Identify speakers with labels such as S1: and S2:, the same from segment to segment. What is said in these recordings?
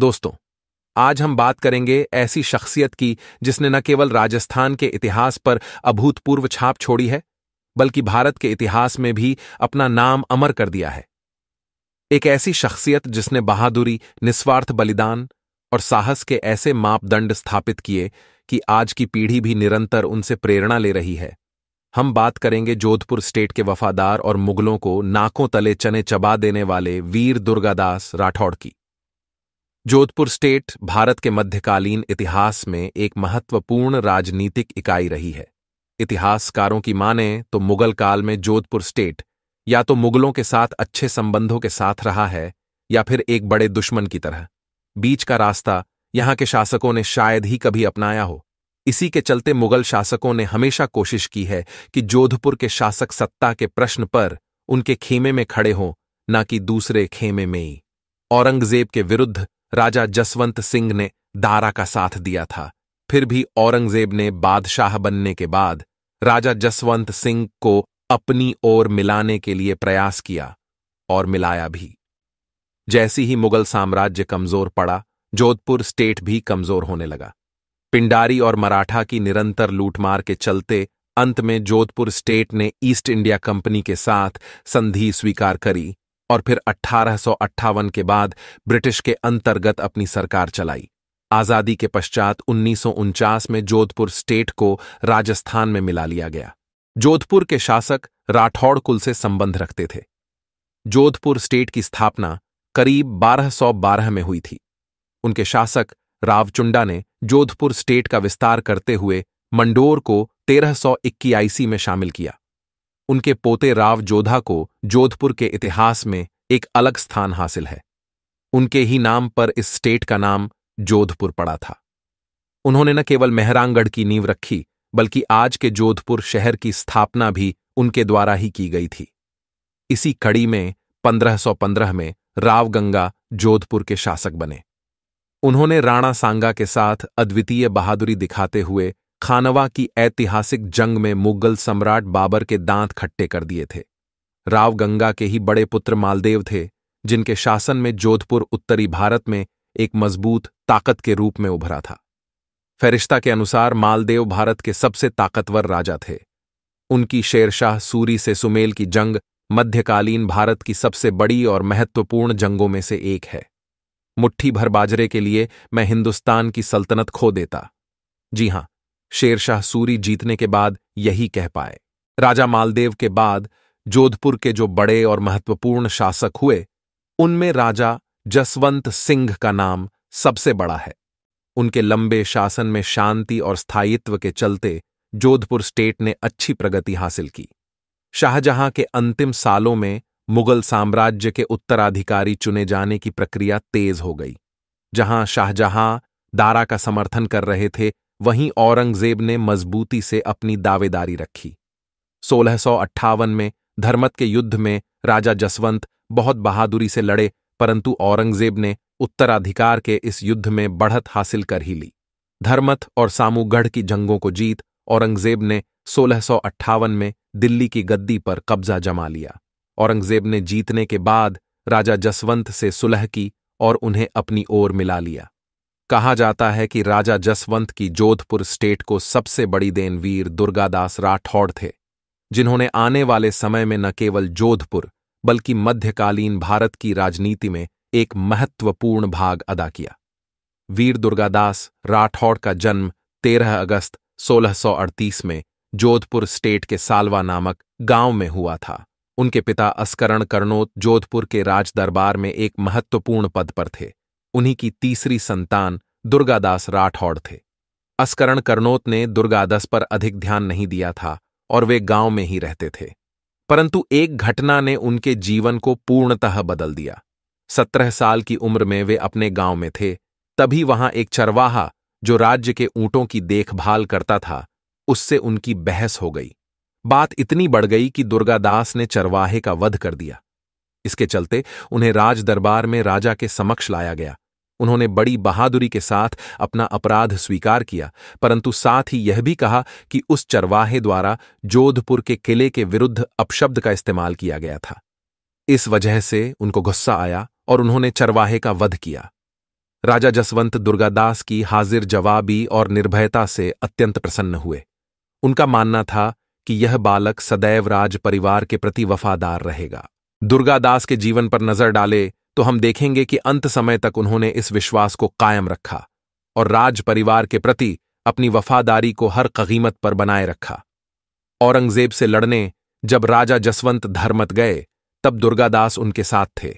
S1: दोस्तों आज हम बात करेंगे ऐसी शख्सियत की जिसने न केवल राजस्थान के इतिहास पर अभूतपूर्व छाप छोड़ी है बल्कि भारत के इतिहास में भी अपना नाम अमर कर दिया है एक ऐसी शख्सियत जिसने बहादुरी निस्वार्थ बलिदान और साहस के ऐसे मापदंड स्थापित किए कि आज की पीढ़ी भी निरंतर उनसे प्रेरणा ले रही है हम बात करेंगे जोधपुर स्टेट के वफादार और मुगलों को नाकों तले चने चबा देने वाले वीर दुर्गादास राठौड़ की जोधपुर स्टेट भारत के मध्यकालीन इतिहास में एक महत्वपूर्ण राजनीतिक इकाई रही है इतिहासकारों की माने तो मुगल काल में जोधपुर स्टेट या तो मुगलों के साथ अच्छे संबंधों के साथ रहा है या फिर एक बड़े दुश्मन की तरह बीच का रास्ता यहां के शासकों ने शायद ही कभी अपनाया हो इसी के चलते मुगल शासकों ने हमेशा कोशिश की है कि जोधपुर के शासक सत्ता के प्रश्न पर उनके खेमे में खड़े हों न कि दूसरे खेमे में ही औरंगजेब के विरुद्ध राजा जसवंत सिंह ने दारा का साथ दिया था फिर भी औरंगजेब ने बादशाह बनने के बाद राजा जसवंत सिंह को अपनी ओर मिलाने के लिए प्रयास किया और मिलाया भी जैसी ही मुगल साम्राज्य कमजोर पड़ा जोधपुर स्टेट भी कमजोर होने लगा पिंडारी और मराठा की निरंतर लूटमार के चलते अंत में जोधपुर स्टेट ने ईस्ट इंडिया कंपनी के साथ संधि स्वीकार करी और फिर अट्ठारह के बाद ब्रिटिश के अंतर्गत अपनी सरकार चलाई आजादी के पश्चात उन्नीस में जोधपुर स्टेट को राजस्थान में मिला लिया गया जोधपुर के शासक राठौड़ कुल से संबंध रखते थे जोधपुर स्टेट की स्थापना करीब 1212 में हुई थी उनके शासक रावचुंडा ने जोधपुर स्टेट का विस्तार करते हुए मंडोर को तेरह सौ में शामिल किया उनके पोते राव जोधा को जोधपुर के इतिहास में एक अलग स्थान हासिल है उनके ही नाम पर इस स्टेट का नाम जोधपुर पड़ा था उन्होंने न केवल मेहरांगढ़ की नींव रखी बल्कि आज के जोधपुर शहर की स्थापना भी उनके द्वारा ही की गई थी इसी कड़ी में 1515 में राव गंगा जोधपुर के शासक बने उन्होंने राणा सांगा के साथ अद्वितीय बहादुरी दिखाते हुए खानवा की ऐतिहासिक जंग में मुगल सम्राट बाबर के दांत खट्टे कर दिए थे राव गंगा के ही बड़े पुत्र मालदेव थे जिनके शासन में जोधपुर उत्तरी भारत में एक मजबूत ताकत के रूप में उभरा था फरिश्ता के अनुसार मालदेव भारत के सबसे ताकतवर राजा थे उनकी शेरशाह सूरी से सुमेल की जंग मध्यकालीन भारत की सबसे बड़ी और महत्वपूर्ण जंगों में से एक है मुट्ठी भर बाजरे के लिए मैं हिंदुस्तान की सल्तनत खो देता जी हां शेरशाह सूरी जीतने के बाद यही कह पाए राजा मालदेव के बाद जोधपुर के जो बड़े और महत्वपूर्ण शासक हुए उनमें राजा जसवंत सिंह का नाम सबसे बड़ा है उनके लंबे शासन में शांति और स्थायित्व के चलते जोधपुर स्टेट ने अच्छी प्रगति हासिल की शाहजहां के अंतिम सालों में मुगल साम्राज्य के उत्तराधिकारी चुने जाने की प्रक्रिया तेज हो गई जहां शाहजहां दारा का समर्थन कर रहे थे वहीं औरंगजेब ने मजबूती से अपनी दावेदारी रखी सोलह में धर्मत के युद्ध में राजा जसवंत बहुत बहादुरी से लड़े परंतु औरंगजेब ने उत्तराधिकार के इस युद्ध में बढ़त हासिल कर ही ली धर्मथ और सामूगढ़ की जंगों को जीत औरंगजेब ने सोलह में दिल्ली की गद्दी पर कब्जा जमा लिया औरंगजेब ने जीतने के बाद राजा जसवंत से सुलह की और उन्हें अपनी ओर मिला लिया कहा जाता है कि राजा जसवंत की जोधपुर स्टेट को सबसे बड़ी देनवीर दुर्गादास राठौड़ थे जिन्होंने आने वाले समय में न केवल जोधपुर बल्कि मध्यकालीन भारत की राजनीति में एक महत्वपूर्ण भाग अदा किया वीर दुर्गादास राठौड़ का जन्म 13 अगस्त 1638 में जोधपुर स्टेट के सालवा नामक गांव में हुआ था उनके पिता अस्करण कर्णोत जोधपुर के राज दरबार में एक महत्वपूर्ण पद पर थे उन्हीं की तीसरी संतान दुर्गादास राठौड़ थे अस्करण करनोत ने दुर्गादास पर अधिक ध्यान नहीं दिया था और वे गांव में ही रहते थे परंतु एक घटना ने उनके जीवन को पूर्णतः बदल दिया सत्रह साल की उम्र में वे अपने गांव में थे तभी वहां एक चरवाहा जो राज्य के ऊंटों की देखभाल करता था उससे उनकी बहस हो गई बात इतनी बढ़ गई कि दुर्गादास ने चरवाहे का वध कर दिया इसके चलते उन्हें राज दरबार में राजा के समक्ष लाया गया उन्होंने बड़ी बहादुरी के साथ अपना अपराध स्वीकार किया परंतु साथ ही यह भी कहा कि उस चरवाहे द्वारा जोधपुर के किले के विरुद्ध अपशब्द का इस्तेमाल किया गया था इस वजह से उनको गुस्सा आया और उन्होंने चरवाहे का वध किया राजा जसवंत दुर्गादास की हाजिर जवाबी और निर्भयता से अत्यंत प्रसन्न हुए उनका मानना था कि यह बालक सदैव राज परिवार के प्रति वफादार रहेगा दुर्गादास के जीवन पर नजर डाले तो हम देखेंगे कि अंत समय तक उन्होंने इस विश्वास को कायम रखा और राज परिवार के प्रति अपनी वफादारी को हर कगीमत पर बनाए रखा औरंगजेब से लड़ने जब राजा जसवंत धर्मत गए तब दुर्गादास उनके साथ थे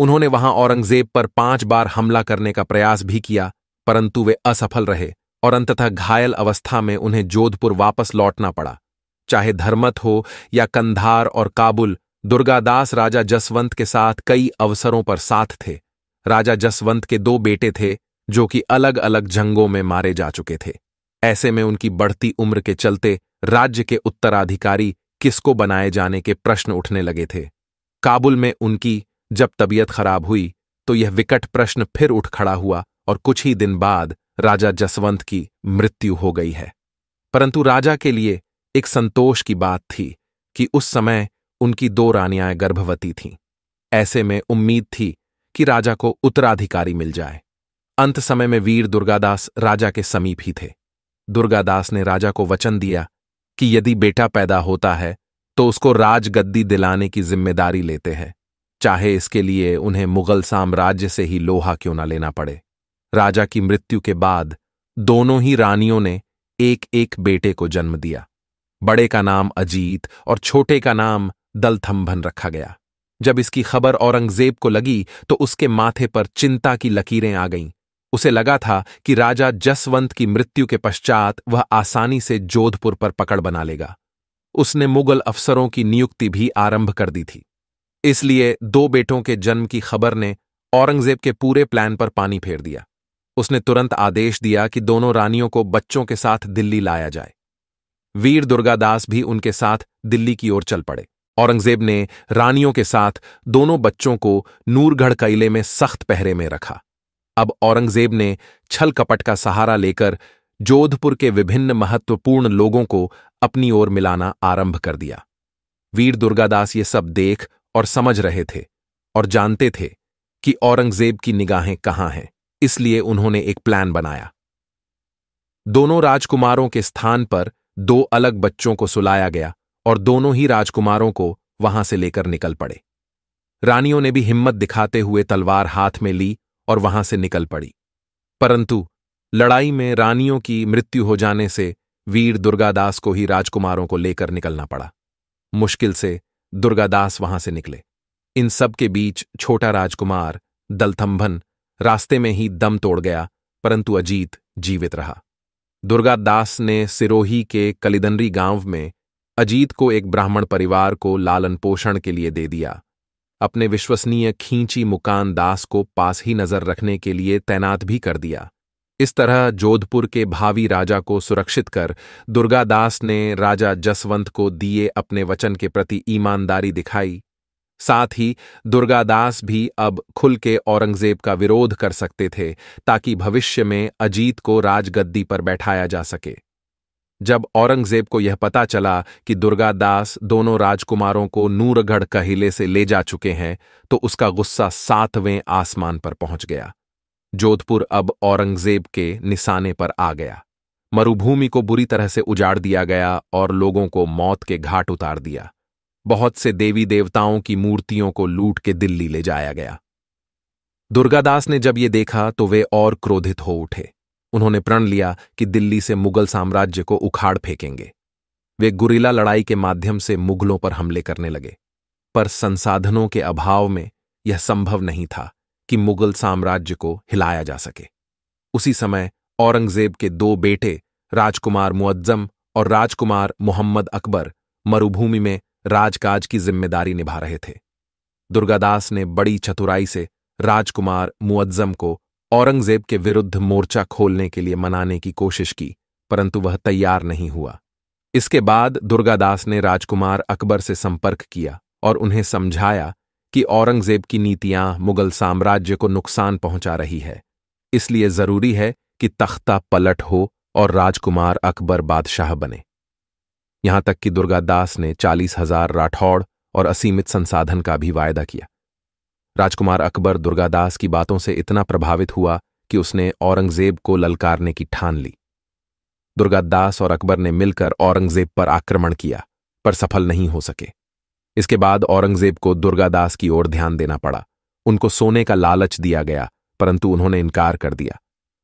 S1: उन्होंने वहां औरंगजेब पर पांच बार हमला करने का प्रयास भी किया परंतु वे असफल रहे और अंततः घायल अवस्था में उन्हें जोधपुर वापस लौटना पड़ा चाहे धर्मत हो या कंधार और काबुल दुर्गादास राजा जसवंत के साथ कई अवसरों पर साथ थे राजा जसवंत के दो बेटे थे जो कि अलग अलग जंगों में मारे जा चुके थे ऐसे में उनकी बढ़ती उम्र के चलते राज्य के उत्तराधिकारी किसको बनाए जाने के प्रश्न उठने लगे थे काबुल में उनकी जब तबीयत खराब हुई तो यह विकट प्रश्न फिर उठ खड़ा हुआ और कुछ ही दिन बाद राजा जसवंत की मृत्यु हो गई है परंतु राजा के लिए एक संतोष की बात थी कि उस समय उनकी दो रानियां गर्भवती थीं ऐसे में उम्मीद थी कि राजा को उत्तराधिकारी मिल जाए अंत समय में वीर दुर्गादास राजा के समीप ही थे दुर्गादास ने राजा को वचन दिया कि यदि बेटा पैदा होता है तो उसको राजगद्दी दिलाने की जिम्मेदारी लेते हैं चाहे इसके लिए उन्हें मुगल साम्राज्य से ही लोहा क्यों ना लेना पड़े राजा की मृत्यु के बाद दोनों ही रानियों ने एक एक बेटे को जन्म दिया बड़े का नाम अजीत और छोटे का नाम दल थम्भन रखा गया जब इसकी खबर औरंगजेब को लगी तो उसके माथे पर चिंता की लकीरें आ गईं उसे लगा था कि राजा जसवंत की मृत्यु के पश्चात वह आसानी से जोधपुर पर पकड़ बना लेगा उसने मुगल अफसरों की नियुक्ति भी आरंभ कर दी थी इसलिए दो बेटों के जन्म की खबर ने औरंगजेब के पूरे प्लान पर पानी फेर दिया उसने तुरंत आदेश दिया कि दोनों रानियों को बच्चों के साथ दिल्ली लाया जाए वीर दुर्गादास भी उनके साथ दिल्ली की ओर चल पड़े औरंगजेब ने रानियों के साथ दोनों बच्चों को नूरगढ़ कईले में सख्त पहरे में रखा अब औरंगजेब ने छल कपट का सहारा लेकर जोधपुर के विभिन्न महत्वपूर्ण लोगों को अपनी ओर मिलाना आरंभ कर दिया वीर दुर्गादास ये सब देख और समझ रहे थे और जानते थे कि औरंगजेब की निगाहें कहाँ हैं इसलिए उन्होंने एक प्लान बनाया दोनों राजकुमारों के स्थान पर दो अलग बच्चों को सुलाया गया और दोनों ही राजकुमारों को वहां से लेकर निकल पड़े रानियों ने भी हिम्मत दिखाते हुए तलवार हाथ में ली और वहां से निकल पड़ी परंतु लड़ाई में रानियों की मृत्यु हो जाने से वीर दुर्गादास को ही राजकुमारों को लेकर निकलना पड़ा मुश्किल से दुर्गादास वहां से निकले इन सब के बीच छोटा राजकुमार दलथम्भन रास्ते में ही दम तोड़ गया परंतु अजीत जीवित रहा दुर्गादास ने सिरोही के कलिदनरी गांव में अजीत को एक ब्राह्मण परिवार को लालन पोषण के लिए दे दिया अपने विश्वसनीय खींची मुकान दास को पास ही नजर रखने के लिए तैनात भी कर दिया इस तरह जोधपुर के भावी राजा को सुरक्षित कर दुर्गादास ने राजा जसवंत को दिए अपने वचन के प्रति ईमानदारी दिखाई साथ ही दुर्गादास भी अब खुल के औरंगजेब का विरोध कर सकते थे ताकि भविष्य में अजीत को राजगद्दी पर बैठाया जा सके जब औरंगजेब को यह पता चला कि दुर्गादास दोनों राजकुमारों को नूरगढ़ कहिले से ले जा चुके हैं तो उसका गुस्सा सातवें आसमान पर पहुंच गया जोधपुर अब औरंगजेब के निशाने पर आ गया मरुभूमि को बुरी तरह से उजाड़ दिया गया और लोगों को मौत के घाट उतार दिया बहुत से देवी देवताओं की मूर्तियों को लूट के दिल्ली ले जाया गया दुर्गादास ने जब ये देखा तो वे और क्रोधित हो उठे उन्होंने प्रण लिया कि दिल्ली से मुगल साम्राज्य को उखाड़ फेंकेंगे वे गुरीला लड़ाई के माध्यम से मुगलों पर हमले करने लगे पर संसाधनों के अभाव में यह संभव नहीं था कि मुगल साम्राज्य को हिलाया जा सके उसी समय औरंगजेब के दो बेटे राजकुमार मुअज्जम और राजकुमार मोहम्मद अकबर मरुभूमि में राजकाज की जिम्मेदारी निभा रहे थे दुर्गादास ने बड़ी चतुराई से राजकुमार मुअज्जम को औरंगजेब के विरुद्ध मोर्चा खोलने के लिए मनाने की कोशिश की परंतु वह तैयार नहीं हुआ इसके बाद दुर्गादास ने राजकुमार अकबर से संपर्क किया और उन्हें समझाया कि औरंगजेब की नीतियां मुगल साम्राज्य को नुकसान पहुंचा रही है इसलिए जरूरी है कि तख्ता पलट हो और राजकुमार अकबर बादशाह बने यहां तक कि दुर्गादास ने चालीस हजार राठौड़ और असीमित संसाधन का भी वायदा किया राजकुमार अकबर दुर्गादास की बातों से इतना प्रभावित हुआ कि उसने औरंगजेब को ललकारने की ठान ली दुर्गादास और अकबर ने मिलकर औरंगजेब पर आक्रमण किया पर सफल नहीं हो सके इसके बाद औरंगजेब को दुर्गादास की ओर ध्यान देना पड़ा उनको सोने का लालच दिया गया परंतु उन्होंने इनकार कर दिया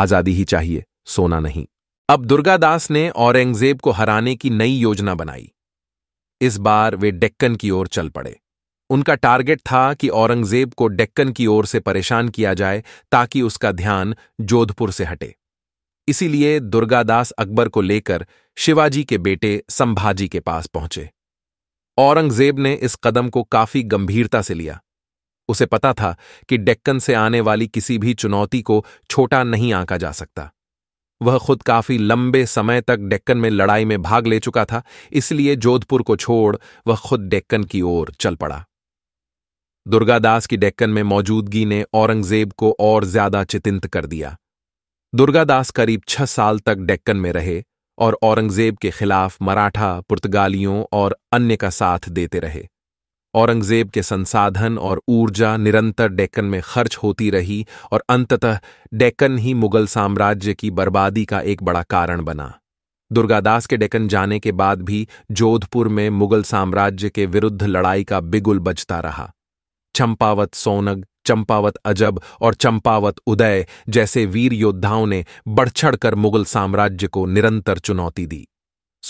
S1: आजादी ही चाहिए सोना नहीं अब दुर्गादास ने औरंगजेब को हराने की नई योजना बनाई इस बार वे डेक्कन की ओर चल पड़े उनका टारगेट था कि औरंगजेब को डेक्कन की ओर से परेशान किया जाए ताकि उसका ध्यान जोधपुर से हटे इसीलिए दुर्गादास अकबर को लेकर शिवाजी के बेटे संभाजी के पास पहुंचे औरंगजेब ने इस कदम को काफी गंभीरता से लिया उसे पता था कि डेक्कन से आने वाली किसी भी चुनौती को छोटा नहीं आंका जा सकता वह खुद काफी लंबे समय तक डेक्कन में लड़ाई में भाग ले चुका था इसलिए जोधपुर को छोड़ वह खुद डेक्कन की ओर चल पड़ा दुर्गादास की डेक्कन में मौजूदगी ने औरंगजेब को और ज्यादा चितिंत कर दिया दुर्गादास करीब छह साल तक डेक्कन में रहे और औरंगजेब के खिलाफ मराठा पुर्तगालियों और अन्य का साथ देते रहे औरंगजेब के संसाधन और ऊर्जा निरंतर डेक्कन में खर्च होती रही और अंततः डेक्कन ही मुगल साम्राज्य की बर्बादी का एक बड़ा कारण बना दुर्गादास के डेक्कन जाने के बाद भी जोधपुर में मुगल साम्राज्य के विरुद्ध लड़ाई का बिगुल बजता रहा चंपावत सोनग चंपावत अजब और चंपावत उदय जैसे वीर योद्धाओं ने बढ़ कर मुगल साम्राज्य को निरंतर चुनौती दी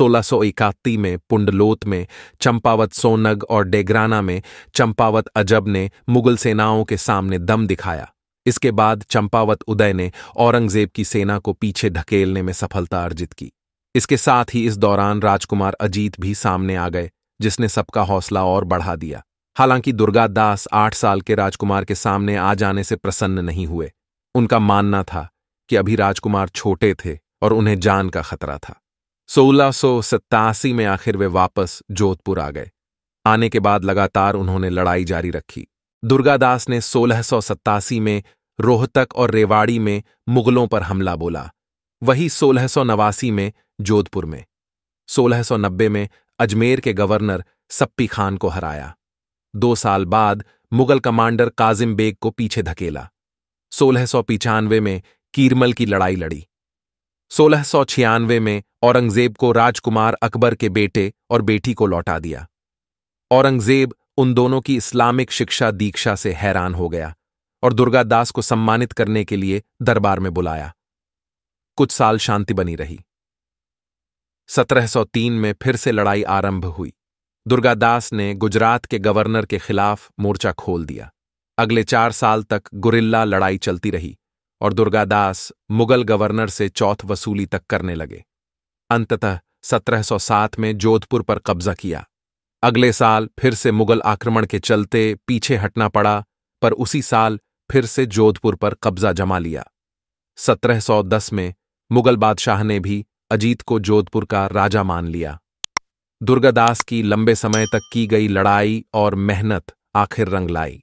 S1: 1681 में पुंडलोत में चंपावत सोनग और डेगराना में चंपावत अजब ने मुगल सेनाओं के सामने दम दिखाया इसके बाद चंपावत उदय ने औरंगजेब की सेना को पीछे धकेलने में सफलता अर्जित की इसके साथ ही इस दौरान राजकुमार अजीत भी सामने आ गए जिसने सबका हौसला और बढ़ा दिया हालांकि दुर्गा दास आठ साल के राजकुमार के सामने आ जाने से प्रसन्न नहीं हुए उनका मानना था कि अभी राजकुमार छोटे थे और उन्हें जान का खतरा था सोलह में आखिर वे वापस जोधपुर आ गए आने के बाद लगातार उन्होंने लड़ाई जारी रखी दुर्गादास ने सोलह में रोहतक और रेवाड़ी में मुगलों पर हमला बोला वही सोलह नवासी में जोधपुर में सोलह नब्बे में अजमेर के गवर्नर सप्पी खान को हराया दो साल बाद मुगल कमांडर काजिम बेग को पीछे धकेला सोलह सौ पिचानवे में कीरमल की लड़ाई लड़ी सोलह सौ छियानवे में औरंगजेब को राजकुमार अकबर के बेटे और बेटी को लौटा दिया औरंगजेब उन दोनों की इस्लामिक शिक्षा दीक्षा से हैरान हो गया और दुर्गादास को सम्मानित करने के लिए दरबार में बुलाया कुछ साल शांति बनी रही 1703 में फिर से लड़ाई आरंभ हुई दुर्गादास ने गुजरात के गवर्नर के खिलाफ मोर्चा खोल दिया अगले चार साल तक गुरिल्ला लड़ाई चलती रही और दुर्गादास मुगल गवर्नर से चौथ वसूली तक करने लगे अंततः 1707 में जोधपुर पर कब्जा किया अगले साल फिर से मुगल आक्रमण के चलते पीछे हटना पड़ा पर उसी साल फिर से जोधपुर पर कब्जा जमा लिया 1710 में मुगल बादशाह ने भी अजीत को जोधपुर का राजा मान लिया दुर्गादास की लंबे समय तक की गई लड़ाई और मेहनत आखिर रंग लाई